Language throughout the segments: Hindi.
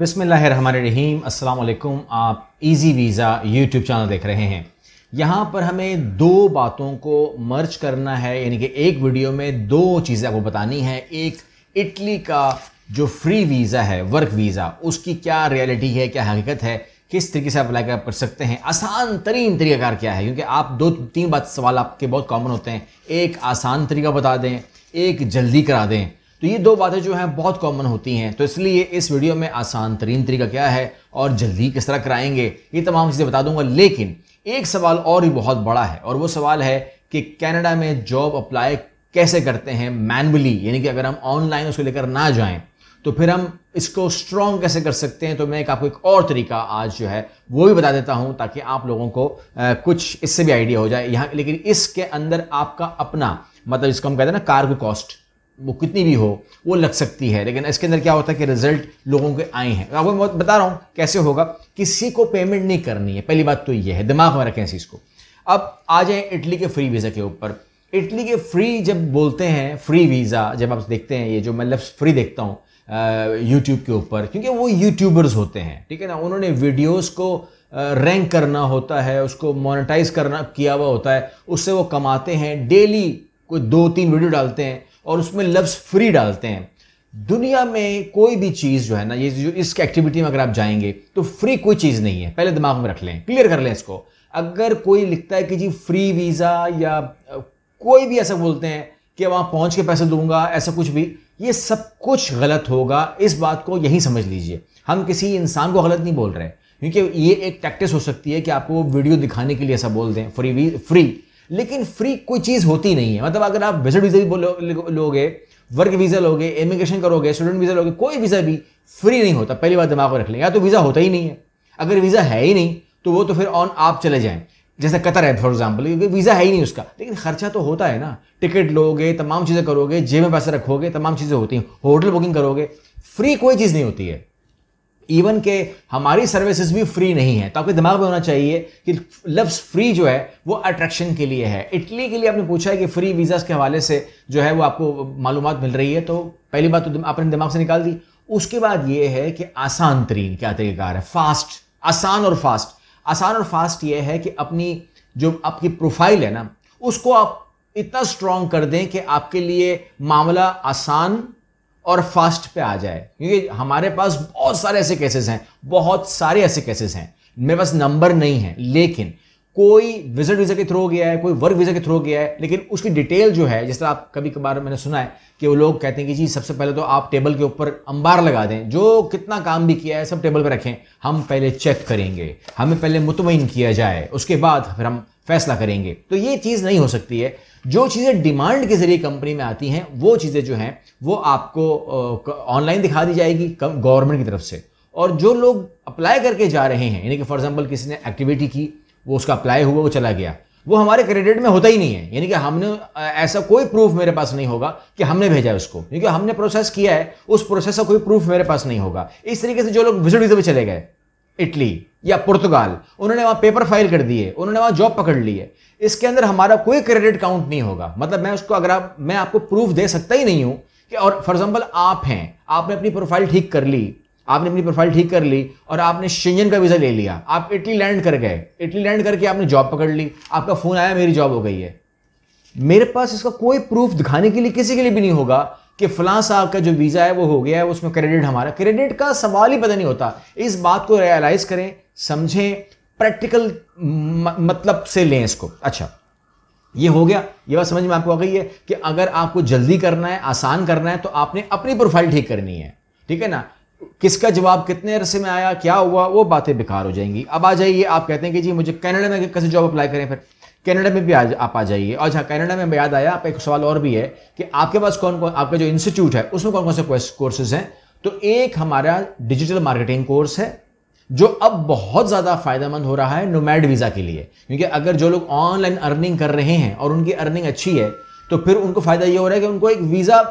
बसमीम अल्लाम आप इजी वीज़ा यूट्यूब चैनल देख रहे हैं यहाँ पर हमें दो बातों को मर्ज करना है यानी कि एक वीडियो में दो चीज़ें आपको बतानी है एक इटली का जो फ्री वीज़ा है वर्क वीज़ा उसकी क्या रियलिटी है क्या हकीकत है किस तरीके से आप अप्लाई कर सकते हैं आसान तरीन तरीकाकार क्या है क्योंकि आप दो तीन बात सवाल आपके बहुत कॉमन होते हैं एक आसान तरीका बता दें एक जल्दी करा दें तो ये दो बातें जो हैं बहुत कॉमन होती हैं तो इसलिए इस वीडियो में आसान तरीन तरीका क्या है और जल्दी किस तरह कराएंगे ये तमाम चीज़ें बता दूंगा लेकिन एक सवाल और भी बहुत बड़ा है और वो सवाल है कि कनाडा में जॉब अप्लाई कैसे करते हैं मैनुअली यानी कि अगर हम ऑनलाइन उसको लेकर ना जाएं तो फिर हम इसको स्ट्रॉन्ग कैसे कर सकते हैं तो मैं एक आपको एक और तरीका आज जो है वो भी बता देता हूं ताकि आप लोगों को आ, कुछ इससे भी आइडिया हो जाए यहाँ लेकिन इसके अंदर आपका अपना मतलब इसको हम कहते हैं ना कार्गो कॉस्ट वो कितनी भी हो वो लग सकती है लेकिन इसके अंदर क्या होता है कि रिजल्ट लोगों के आए हैं आपको मैं बता रहा हूँ कैसे होगा किसी को पेमेंट नहीं करनी है पहली बात तो ये है दिमाग में रखें चीज़ को अब आ जाए इटली के फ्री वीज़ा के ऊपर इटली के फ्री जब बोलते हैं फ्री वीज़ा जब आप देखते हैं ये जो मैं लफ्स फ्री देखता हूँ यूट्यूब के ऊपर क्योंकि वो यूट्यूबर्स होते हैं ठीक है ना उन्होंने वीडियोस को रैंक करना होता है उसको मोनेटाइज करना किया हुआ होता है उससे वो कमाते हैं डेली कोई दो तीन वीडियो डालते हैं और उसमें लफ्ज़ फ्री डालते हैं दुनिया में कोई भी चीज़ जो है ना ये जो इस एक्टिविटी में अगर आप जाएंगे तो फ्री कोई चीज़ नहीं है पहले दिमाग में रख लें क्लियर कर लें इसको अगर कोई लिखता है कि जी फ्री वीज़ा या कोई भी ऐसा बोलते हैं कि वहाँ पहुँच के पैसे दूंगा ऐसा कुछ भी ये सब कुछ गलत होगा इस बात को यही समझ लीजिए हम किसी इंसान को गलत नहीं बोल रहे क्योंकि ये एक प्रैक्टिस हो सकती है कि आपको वीडियो दिखाने के लिए ऐसा बोल दें फ्री फ्री लेकिन फ्री कोई चीज़ होती नहीं है मतलब अगर आप विजिट वीज़ा लो, लोगे वर्क वीज़ा लोगे इमिग्रेशन करोगे स्टूडेंट वीज़ा लोगे कोई वीज़ा भी फ्री नहीं होता पहली बार दिमाग में रख लें या तो वीज़ा होता ही नहीं है अगर वीज़ा है ही नहीं तो वो तो फिर ऑन आप चले जाए जैसे कतर है फॉर एग्जाम्पल क्योंकि वीज़ा है ही नहीं उसका लेकिन खर्चा तो होता है ना टिकट लोगे तमाम चीज़ें करोगे जेब में पैसे रखोगे तमाम चीज़ें होती हैं होटल बुकिंग करोगे फ्री कोई चीज़ नहीं होती है इवन के हमारी सर्विसेज भी फ्री नहीं है तो आपके दिमाग में होना चाहिए कि लफ्स फ्री जो है वो अट्रैक्शन के लिए है इटली के लिए आपने पूछा है कि फ्री वीज़ाज़ के हवाले से जो है वो आपको मालूम मिल रही है तो पहली बात तो आपने दिमाग से निकाल दी उसके बाद ये है कि आसान तरीन क्या तरीक़ार है फास्ट आसान और फास्ट आसान और फास्ट ये है कि अपनी जो आपकी प्रोफाइल है ना उसको आप इतना स्ट्रॉन्ग कर दें कि आपके लिए मामला आसान और फास्ट पे आ जाए क्योंकि हमारे पास बहुत सारे ऐसे केसेस हैं बहुत सारे ऐसे केसेस हैं मेरे पास नंबर नहीं है लेकिन कोई विजिट वीज़ा के थ्रू गया है कोई वर्क वीज़ा के थ्रू गया है लेकिन उसकी डिटेल जो है जिस तरह आप कभी कभार मैंने सुना है कि वो लोग कहते हैं कि जी सबसे पहले तो आप टेबल के ऊपर अंबार लगा दें जो कितना काम भी किया है सब टेबल पर रखें हम पहले चेक करेंगे हमें पहले मुतमिन किया जाए उसके बाद फिर हम फैसला करेंगे तो ये चीज़ नहीं हो सकती है जो चीज़ें डिमांड के ज़रिए कंपनी में आती हैं वो चीज़ें जो हैं वो आपको ऑनलाइन दिखा दी जाएगी गवर्नमेंट की तरफ से और जो लोग अप्लाई करके जा रहे हैं यानी कि फॉर एग्जाम्पल किसी ने एक्टिविटी की वो उसका अप्लाई हुआ वो चला गया वो हमारे क्रेडिट में होता ही नहीं है यानी कि हमने ऐसा कोई प्रूफ मेरे पास नहीं होगा कि हमने भेजा है उसको क्योंकि हमने प्रोसेस किया है उस प्रोसेस का कोई प्रूफ मेरे पास नहीं होगा इस तरीके से जो लोग विजिट विजिट चले गए इटली या पुर्तगाल उन्होंने वहाँ पेपर फाइल कर दिए उन्होंने वहाँ जॉब पकड़ ली है इसके अंदर हमारा कोई क्रेडिट काउंट नहीं होगा मतलब मैं उसको अगर आप मैं आपको प्रूफ दे सकता ही नहीं हूँ कि और फॉर एग्जाम्पल आप हैं आपने अपनी प्रोफाइल ठीक कर ली आपने अपनी प्रोफाइल ठीक कर ली और आपने शेंजन का वीज़ा ले लिया आप इटली लैंड कर गए इटली लैंड करके आपने जॉब पकड़ ली आपका फ़ोन आया मेरी जॉब हो गई है मेरे पास इसका कोई प्रूफ दिखाने के लिए किसी के लिए भी नहीं होगा कि फ़लां साहब का जो वीज़ा है वो हो गया है उसमें क्रेडिट हमारा क्रेडिट का सवाल ही पता नहीं होता इस बात को रियलाइज़ करें समझें प्रैक्टिकल मतलब से लें इसको अच्छा ये हो गया ये बात समझ में आपको आ गई है कि अगर आपको जल्दी करना है आसान करना है तो आपने अपनी प्रोफाइल ठीक करनी है ठीक है ना किसका जवाब कितने अरसे में आया क्या हुआ वो बातें बेकार हो जाएंगी अब आ जाइए आप कहते हैं कि जी मुझे कनाडा में कैसे जॉब अप्लाई करें फिर कनाडा में भी आज आप आ जाइए और अच्छा कनाडा में याद आया आप एक सवाल और भी है कि आपके पास कौन कौन आपका जो इंस्टीट्यूट है उसमें कौन कौन से कोर्सेज हैं तो एक हमारा डिजिटल मार्केटिंग कोर्स है जो अब बहुत ज़्यादा फायदेमंद हो रहा है नोमैड वीज़ा के लिए क्योंकि अगर जो लोग ऑनलाइन अर्निंग कर रहे हैं और उनकी अर्निंग अच्छी है तो फिर उनको फायदा ये हो रहा है कि उनको एक वीज़ा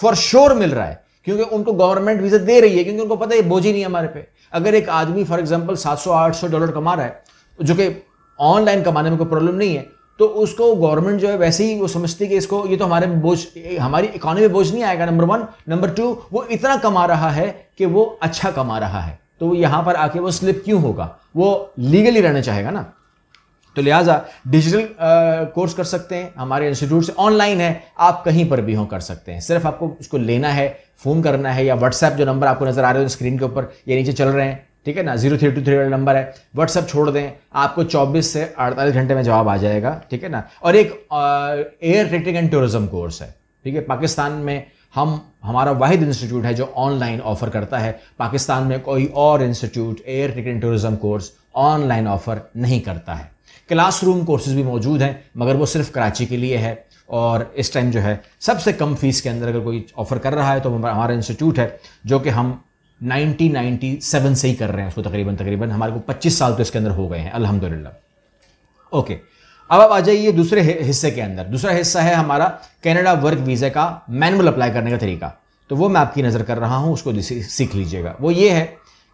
फॉर श्योर मिल रहा है क्योंकि उनको गवर्नमेंट वीज़ा दे रही है क्योंकि उनको पता है बोझ ही नहीं हमारे पे अगर एक आदमी फॉर एग्जाम्पल 700-800 डॉलर कमा रहा है जो कि ऑनलाइन कमाने में कोई प्रॉब्लम नहीं है तो उसको गवर्नमेंट जो है वैसे ही वो समझती है कि इसको ये तो हमारे बोझ हमारी इकोनॉमी बोझ नहीं आएगा नंबर वन नंबर टू वो इतना कमा रहा है कि वो अच्छा कमा रहा है तो यहां पर आके वो स्लिप क्यों होगा वो लीगली रहना चाहेगा ना तो लिहाजा डिजिटल कोर्स कर सकते हैं हमारे इंस्टीट्यूट से ऑनलाइन है आप कहीं पर भी हो कर सकते हैं सिर्फ आपको उसको लेना है फ़ोन करना है या व्हाट्सएप जो नंबर आपको नज़र आ रहे हो स्क्रीन के ऊपर ये नीचे चल रहे हैं ठीक है ना जीरो थ्री टू थ्री वाला नंबर है व्हाट्सअप छोड़ दें आपको 24 से 48 घंटे में जवाब आ जाएगा ठीक है ना और एक air rating and tourism course है ठीक है पाकिस्तान में हम हमारा वाहिद इंस्टीट्यूट है जो ऑनलाइन ऑफर करता है पाकिस्तान में कोई और institute air traffic and tourism course online offer नहीं करता है क्लासरूम कोर्सेज भी मौजूद हैं मगर वो सिर्फ कराची के लिए है और इस टाइम जो है सबसे कम फीस के अंदर अगर कोई ऑफर कर रहा है तो हमारा इंस्टीट्यूट है जो कि हम 1997 से ही कर रहे हैं उसको तकरीबन तकरीबन हमारे को 25 साल तो इसके अंदर हो गए हैं अल्हम्दुलिल्लाह ओके अब आप आ जाइए दूसरे हिस्से के अंदर दूसरा हिस्सा है हमारा कनाडा वर्क वीज़ा का मैनुअल अप्लाई करने का तरीका तो वो मैं आपकी नज़र कर रहा हूँ उसको सीख लीजिएगा वो ये है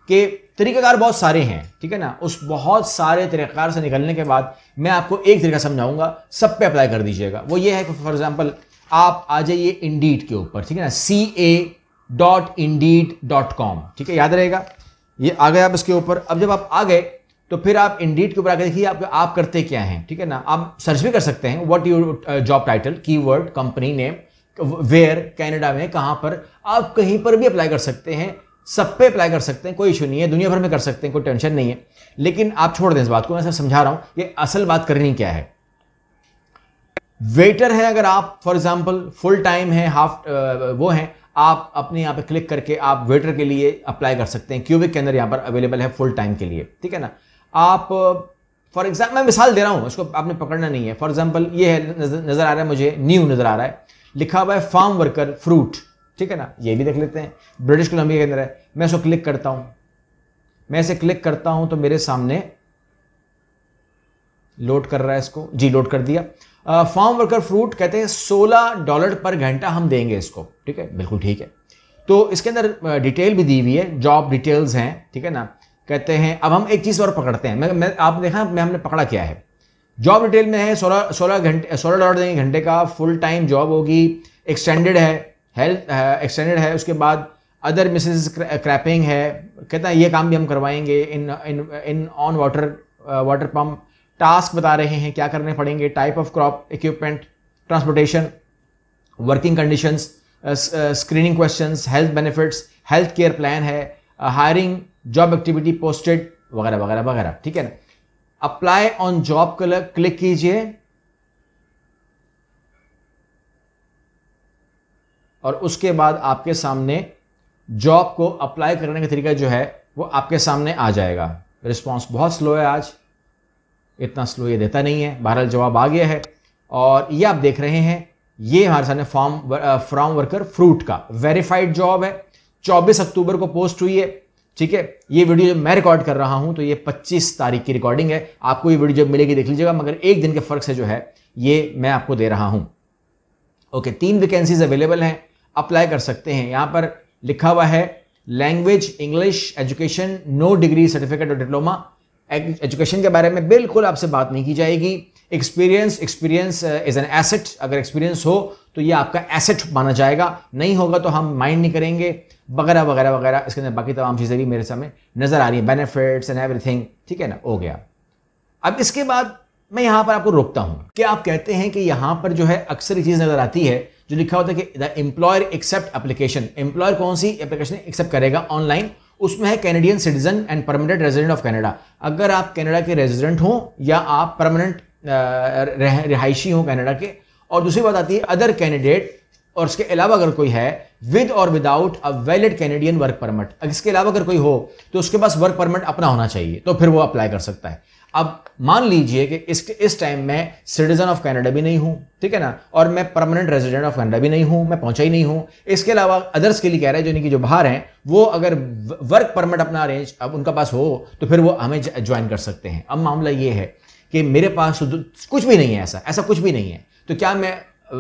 कि तरीक़ाकार बहुत सारे हैं ठीक है ना उस बहुत सारे तरीक़ाकार से निकलने के बाद मैं आपको एक तरीका समझाऊंगा सब पे अप्लाई कर दीजिएगा वो ये है फॉर एग्ज़ाम्पल आप आ जाइए इंडीट के ऊपर ठीक है ना C A dot Indeed dot com ठीक है याद रहेगा ये आ गए आप इसके ऊपर अब जब आप आ गए तो फिर आप इंडीड के ऊपर आकर देखिए आप आप करते क्या हैं ठीक है ना आप सर्च भी कर सकते हैं what your job title keyword company name where Canada में कहाँ पर आप कहीं पर भी अप्लाई कर सकते हैं सब पे अप्लाई कर सकते हैं कोई इशू नहीं है दुनिया भर में कर सकते हैं कोई टेंशन नहीं है लेकिन आप छोड़ दें इस बात को मैं सब समझा रहा हूं ये असल बात करनी क्या है वेटर है अगर आप फॉर एग्जाम्पल फुल टाइम है हाफ वो है आप अपने यहाँ पे क्लिक करके आप वेटर के लिए अप्लाई कर सकते हैं क्यूबिक के अंदर यहाँ पर अवेलेबल है फुल टाइम के लिए ठीक है ना आप फॉर एग्जाम्पल मैं मिसाल दे रहा हूँ इसको आपने पकड़ना नहीं है फॉर एग्जाम्पल ये है नज़र आ रहा है मुझे न्यू नज़र आ रहा है लिखा हुआ है फार्म वर्कर फ्रूट ठीक है ना ये भी देख लेते हैं ब्रिटिश कोलंबिया के अंदर है मैं इसको क्लिक करता हूँ मैं इसे क्लिक करता हूँ तो मेरे सामने लोड कर रहा है इसको जी लोड कर दिया फार्म वर्कर फ्रूट कहते हैं सोलह डॉलर पर घंटा हम देंगे इसको ठीक है बिल्कुल ठीक है तो इसके अंदर डिटेल भी दी हुई है जॉब डिटेल्स हैं ठीक है ना कहते हैं अब हम एक चीज़ और पकड़ते हैं मैं, मैं आप देखा मैं हमने पकड़ा क्या है जॉब डिटेल में है सोलह सोलह घंटे सोलह डॉलर देंगे घंटे का फुल टाइम जॉब होगी एक्सटेंडेड है हेल्थ एक्सटेंडेड है उसके बाद अदर मिसेज क्रैपिंग है कहता है ये काम भी हम करवाएंगे in in in on water water pump task बता रहे हैं क्या करने पड़ेंगे type of crop equipment transportation working condition screening question health benefits health care plan है हायरिंग जॉब एक्टिविटी पोस्टेड वगैरह वगैरह वगैरह ठीक है ना apply on job colour click कीजिए और उसके बाद आपके सामने जॉब को अप्लाई करने का तरीका जो है वो आपके सामने आ जाएगा रिस्पॉन्स बहुत स्लो है आज इतना स्लो ये देता नहीं है बहरहाल जवाब आ गया है और ये आप देख रहे हैं ये हमारे सामने फॉर्म फ्रॉम वर्कर फ्रूट का वेरीफाइड जॉब है 24 अक्टूबर को पोस्ट हुई है ठीक है ये वीडियो जब मैं रिकॉर्ड कर रहा हूं तो ये 25 तारीख की रिकॉर्डिंग है आपको ये वीडियो जब मिलेगी देख लीजिएगा मगर एक दिन के फर्क से जो है ये मैं आपको दे रहा हूं ओके तीन वैकेंसीज अवेलेबल हैं अप्लाई कर सकते हैं यहां पर लिखा हुआ है language English education no degree certificate और डिप्लोमा एजुकेशन के बारे में बिल्कुल आपसे बात नहीं की जाएगी experience experience is an asset अगर एक्सपीरियंस हो तो ये आपका एसेट माना जाएगा नहीं होगा तो हम माइंड नहीं करेंगे वगैरह वगैरह वगैरह इसके अंदर बाकी तमाम चीज़ें भी मेरे सामने नज़र आ रही हैं बेनिफिट्स एंड एवरीथिंग ठीक है ना हो गया अब इसके बाद मैं यहाँ पर आपको रोकता हूँ क्या आप कहते हैं कि यहाँ पर जो है अक्सर ये चीज़ नज़र आती है जो लिखा होता है कि the employer accept application employer कौन सी एप्लीकेशन एक्सेप्ट करेगा ऑनलाइन उसमें है Canadian citizen and permanent resident of Canada अगर आप कैनेडा के रेजिडेंट हों या आप परमानेंट रिहायशी हों कैनेडा के और दूसरी बात आती है अदर कैंडिडेट और उसके अलावा अगर कोई है विद और without a valid Canadian work permit इसके अलावा अगर कोई हो तो उसके पास वर्क परमिट अपना होना चाहिए तो फिर वो अप्लाई कर सकता है अब मान लीजिए कि इस इस टाइम मैं सिटीजन ऑफ कनाडा भी नहीं हूं ठीक है ना और मैं परमानेंट रेजिडेंट ऑफ कनाडा भी नहीं हूं मैं पहुंचा ही नहीं हूं इसके अलावा अदर्स के लिए कह रहे हैं जो जो बाहर हैं वो अगर वर्क परमिट अपना अरेंज अब उनका पास हो तो फिर वो हमें ज्वाइन कर सकते हैं अब मामला ये है कि मेरे पास तो कुछ भी नहीं है ऐसा ऐसा कुछ भी नहीं है तो क्या मैं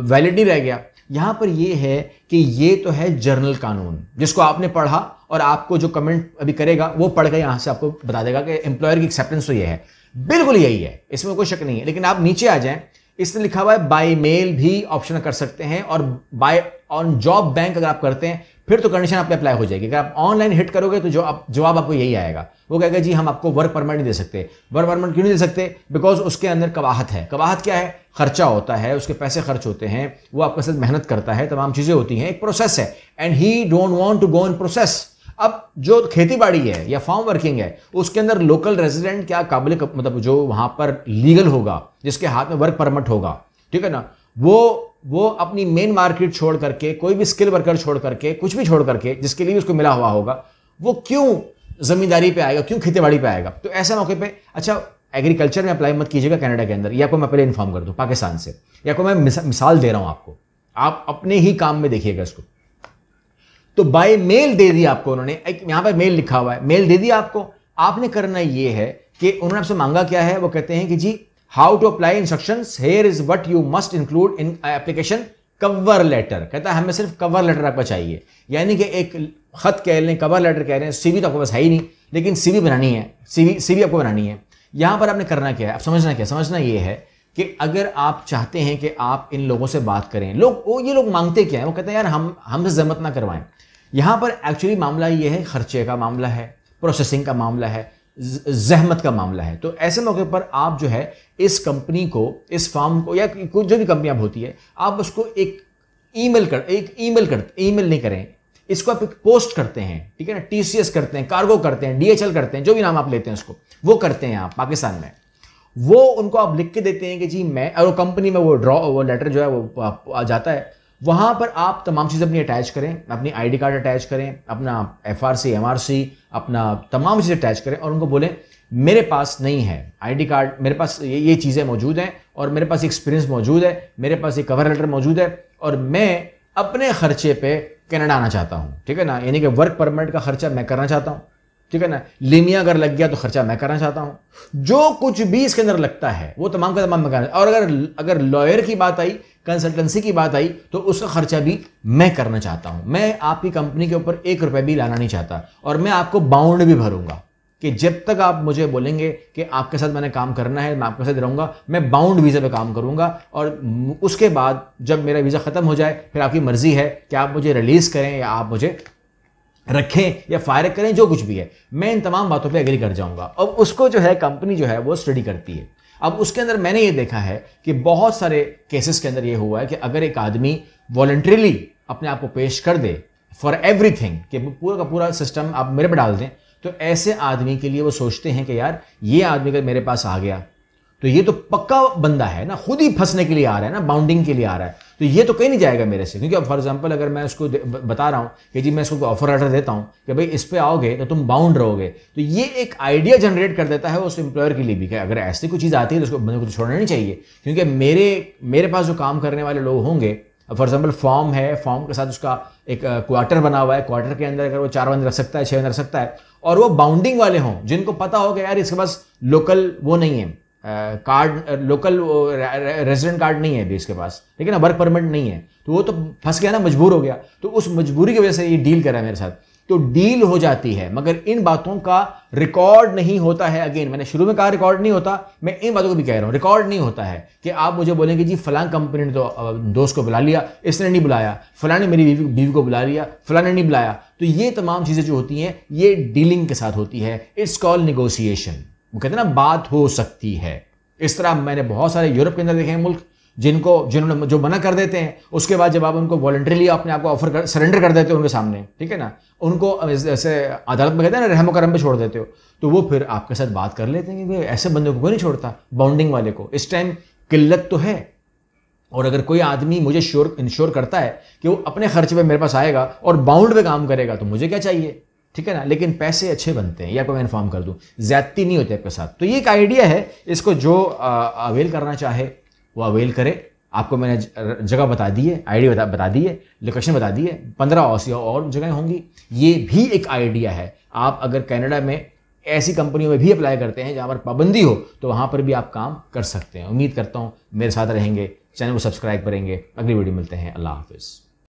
वैलिड नहीं रह गया यहाँ पर यह है कि ये तो है जर्नल कानून जिसको आपने पढ़ा और आपको जो कमेंट अभी करेगा वो पढ़ के यहाँ से आपको बता देगा कि एम्प्लॉयर की एक्सेप्टेंस तो ये है बिल्कुल यही है इसमें कोई शक नहीं है लेकिन आप नीचे आ जाएं इसने लिखा हुआ है बाई मेल भी ऑप्शन कर सकते हैं और बाय ऑन जॉब बैंक अगर आप करते हैं फिर तो कंडीशन आप अप्लाई हो जाएगी अगर आप ऑनलाइन हिट करोगे तो जो आप जवाब आपको यही आएगा वो कहेगा जी हम आपको वर्क परमिट नहीं दे सकते वर्क परमिट क्यों नहीं दे सकते बिकॉज उसके अंदर कवाहत है कवाहत क्या है खर्चा होता है उसके पैसे खर्च होते हैं वो आपके साथ मेहनत करता है तमाम चीज़ें होती हैं एक प्रोसेस है and he don't want to go in process अब जो खेती बाड़ी है या फार्म वर्किंग है उसके अंदर लोकल रेजिडेंट क्या काबिल मतलब जो वहां पर लीगल होगा जिसके हाथ में वर्क परमिट होगा ठीक है ना वो वो अपनी मेन मार्केट छोड़ करके कोई भी स्किल वर्कर छोड़ करके कुछ भी छोड़ करके जिसके लिए उसको मिला हुआ होगा वो क्यों जमींदारी पे आएगा क्यों खेतीबाड़ी पे आएगा तो ऐसे मौके पे अच्छा एग्रीकल्चर में अप्लाई मत कीजिएगा कनाडा के अंदर या को मैं पहले इन्फॉर्म कर दूँ पाकिस्तान से या को मैं मिसाल दे रहा हूँ आपको आप अपने ही काम में देखिएगा इसको तो बाय मेल दे दिया आपको उन्होंने एक यहां पर मेल लिखा हुआ है मेल दे दिया आपको आपने करना यह है कि उन्होंने आपसे मांगा क्या है वो कहते हैं कि जी how to apply instruction here is what you must include in application cover letter कहता है हमें सिर्फ कवर लेटर आपका चाहिए यानी कि एक खत कह लें कवर लेटर कह रहे हैं सीवी तो आपको पास है ही नहीं लेकिन सीवी बनानी है सीवी सीवी आपको बनानी है यहां पर आपने करना क्या है आप समझना क्या समझना यह है कि अगर आप चाहते हैं कि आप इन लोगों से बात करें लोग वो ये लोग मांगते क्या है वो कहते हैं यार हम हमसे जहमत ना करवाएं यहाँ पर एक्चुअली मामला ये है खर्चे का मामला है प्रोसेसिंग का मामला है जहमत का मामला है तो ऐसे मौके पर आप जो है इस कंपनी को इस फॉर्म को या कोई जो भी कंपनी आप होती है आप उसको एक ईमेल कर एक ईमेल कर ईमेल नहीं करें इसको आप एक पोस्ट करते हैं ठीक है ना टीसीएस करते हैं कार्गो करते हैं डीएचएल करते हैं जो भी नाम आप लेते हैं उसको वो करते हैं आप पाकिस्तान में वो उनको आप लिख के देते हैं कि जी मैं और कंपनी में वो ड्रॉ वो लेटर जो है वो आ जाता है वहाँ पर आप तमाम चीज़ें अपनी अटैच करें अपनी आईडी कार्ड अटैच करें अपना F R C M R C अपना तमाम चीज़ें अटैच करें और उनको बोलें मेरे पास नहीं है आईडी कार्ड मेरे पास ये ये चीज़ें मौजूद हैं और मेरे पास एक्सपीरियंस मौजूद है मेरे पास एक कवर लेटर मौजूद है और मैं अपने खर्चे पे कनाडा आना चाहता हूँ ठीक है ना यानी कि वर्क परमिट का खर्चा मैं करना चाहता हूँ ठीक है ना लिमिया अगर लग गया तो खर्चा मैं करना चाहता हूं जो कुछ भी इसके अंदर लगता है वो तमाम तो का तमाम मैं करना और अगर अगर लॉयर की बात आई कंसल्टेंसी की बात आई तो उसका खर्चा भी मैं करना चाहता हूं मैं आपकी कंपनी के ऊपर एक रुपये भी लाना नहीं चाहता और मैं आपको बाउंड भी भरूंगा कि जब तक आप मुझे बोलेंगे कि आपके साथ मैंने काम करना है मैं आपके साथ रहूंगा मैं बाउंड वीज़ा पे काम करूंगा और उसके बाद जब मेरा वीज़ा ख़त्म हो जाए फिर आपकी मर्ज़ी है कि आप मुझे रिलीज़ करें या आप मुझे रखें या फायर करें जो कुछ भी है मैं इन तमाम बातों पे एग्री कर जाऊंगा अब उसको जो है कंपनी जो है वो स्टडी करती है अब उसके अंदर मैंने ये देखा है कि बहुत सारे केसेस के अंदर ये हुआ है कि अगर एक आदमी वॉलेंट्रीली अपने आप को पेश कर दे फॉर एवरीथिंग कि पूरा का पूरा सिस्टम आप मेरे पर डाल दें तो ऐसे आदमी के लिए वो सोचते हैं कि यार ये आदमी अगर मेरे पास आ गया तो ये तो पक्का बंदा है ना खुद ही फंसने के लिए आ रहा है ना बाउंडिंग के लिए आ रहा है तो ये तो कहीं नहीं जाएगा मेरे से क्योंकि अब फॉर एग्जाम्पल अगर मैं उसको बता रहा हूँ कि जी मैं उसको ऑफर लेटर देता हूँ कि भाई इस पर आओगे तो तुम बाउंड रहोगे तो ये एक आइडिया जनरेट कर देता है उस एम्प्लॉयर के लिए भी कि अगर ऐसी कोई चीज़ आती है तो उसको बंदे को तो छोड़ना नहीं चाहिए क्योंकि मेरे मेरे पास जो काम करने वाले लोग होंगे फॉर एग्जाम्पल फॉर्म है फॉर्म के साथ उसका एक क्वार्टर बना हुआ है क्वार्टर के अंदर अगर वो चार बंद रख सकता है छः बंद रख सकता है और वो बाउंडिंग वाले हों जिनको पता हो कि यार इसके पास लोकल वो नहीं है कार्ड लोकल रेजिडेंट कार्ड नहीं है अभी इसके पास ठीक है ना वर्क परमिट नहीं है तो वो तो फंस गया ना मजबूर हो गया तो उस मजबूरी की वजह से ये डील कर रहा है मेरे साथ तो डील हो जाती है मगर इन बातों का रिकॉर्ड नहीं होता है अगेन मैंने शुरू में कहा रिकॉर्ड नहीं होता मैं इन बातों को भी कह रहा हूँ रिकॉर्ड नहीं होता है कि आप मुझे बोलेंगे जी फलां कंपनी ने तो दोस्त को बुला लिया इसने नहीं बुलाया फलां ने मेरी बीवी बीवी को बुला लिया फलां ने नहीं बुलाया तो ये तमाम चीज़ें जो होती हैं ये डीलिंग के साथ होती है इट्स कॉल निगोसिएशन वो कहते हैं ना बात हो सकती है इस तरह मैंने बहुत सारे यूरोप के अंदर देखे हैं मुल्क जिनको जिन्होंने जो मना कर देते हैं उसके बाद जब आप उनको वॉल्ट्रीली अपने आप को ऑफर कर सरेंडर कर देते हो उनके सामने ठीक है ना उनको जैसे अदालत में कहते हैं ना रहमो करम पर छोड़ देते हो तो वो फिर आपके साथ बात कर लेते हैं कि ऐसे बंदे को कोई नहीं छोड़ता बाउंडिंग वाले को इस टाइम किल्लत तो है और अगर कोई आदमी मुझे श्योर इंश्योर करता है कि वो अपने खर्चे पे मेरे पास आएगा और बाउंड पे काम करेगा तो मुझे क्या चाहिए ठीक है ना लेकिन पैसे अच्छे बनते हैं ये आपको मैं इन्फॉर्म कर दूँ ज्यादती नहीं होती आपके साथ तो ये एक आइडिया है इसको जो अवेल करना चाहे वो अवेल करे आपको मैंने जगह बता दी है आईडी बता बता दी है लोकेशन बता दी है पंद्रह और और जगह होंगी ये भी एक आइडिया है आप अगर कैनेडा में ऐसी कंपनियों में भी अप्लाई करते हैं जहाँ पर पाबंदी हो तो वहाँ पर भी आप काम कर सकते हैं उम्मीद करता हूँ मेरे साथ रहेंगे चैनल को सब्सक्राइब करेंगे अगली वीडियो मिलते हैं अल्लाह हाफिज़